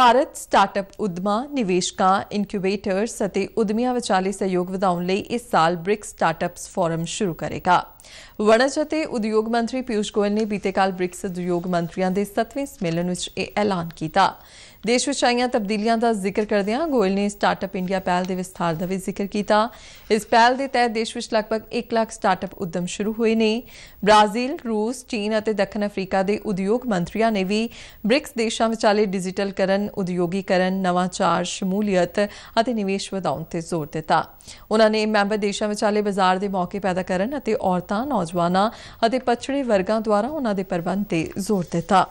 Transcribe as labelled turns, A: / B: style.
A: Bharat startup ਉਦਮਾ ਨਿਵੇਸ਼ਕਾਂ ਇਨਕਿਊਬੇਟਰਸ ਅਤੇ ਉਦਮੀਆਂ ਵਿਚਾਲੇ ਸਹਿਯੋਗ ਵਧਾਉਣ ਲਈ ਇਸ ਸਾਲ ਬ੍ਰਿਕਸ ਸਟਾਰਟਅਪਸ ਫੋਰਮ ਸ਼ੁਰੂ ਕਰੇਗਾ ਵਣਜ ਅਤੇ ਉਦਯੋਗ ਮੰਤਰੀ ਪਿਊਸ਼ ਗੋਇਲ ਨੇ ਬੀਤੇ ਕੱਲ ਬ੍ਰਿਕਸ ਉਦਯੋਗ ਮੰਤਰੀਆਂ ਦੇ 7ਵੇਂ ਸੰਮੇਲਨ ਵਿੱਚ ਇਹ ਐਲਾਨ ਕੀਤਾ ਦੇਸ਼ ਵਿੱਚ ਆਈਆਂ ਤਬਦੀਲੀਆਂ ਦਾ ਜ਼ਿਕਰ ਕਰਦਿਆਂ ਗੋਇਲ ਨੇ ਸਟਾਰਟਅਪ ਇੰਡੀਆ ਪਹਿਲ ਦੇ ਵਿਸਥਾਰ ਦਾ ਵੀ ਜ਼ਿਕਰ ਕੀਤਾ ਇਸ ਪਹਿਲ ਦੇ ਤਹਿਤ ਦੇਸ਼ ਵਿੱਚ ਲਗਭਗ 1 ਲੱਖ ਸਟਾਰਟਅਪ ਉਦਮ ਸ਼ੁਰੂ ਹੋਏ ਨੇ ਬ੍ਰਾਜ਼ੀਲ ਰੂਸ ਚੀਨ ਅਤੇ ਦੱਖਣ ਅਫਰੀਕਾ ਦੇ ਉਦਯੋਗ ਮੰਤਰੀਆਂ ਨੇ ਵੀ ਬ੍ਰਿਕਸ ਦੇਸ਼ਾਂ ਵਿਚਾਲੇ ਡਿਜੀਟਲਕਰਨ ਉਦਯੋਗੀਕਰਨ ਨਵਾਚਾਰ ਸ਼ਮੂਲੀਅਤ ਅਤੇ ਨਿਵੇਸ਼ ਵਧਾਉਣ ਤੇ ਜ਼ੋਰ ਦਿੱਤਾ ਉਹਨਾਂ ਨੇ ਮੈਂਬਰ ਦੇਸ਼ਾਂ ਵਿਚਾਲੇ ਬਾਜ਼ਾਰ ਦੇ ਮੌਕੇ ਪੈਦਾ ਕਰਨ ਅਤੇ ਔਰਤਾਂ ਕਿਸਾਨਾਂ ਨੌਜਵਾਨਾਂ ਅਤੇ ਪਛੜੇ ਵਰਗਾਂ ਦੁਆਰਾ ਉਹਨਾਂ ਦੇ ਪ੍ਰਬੰਧ ਤੇ ਜ਼ੋਰ ਦਿੱਤਾ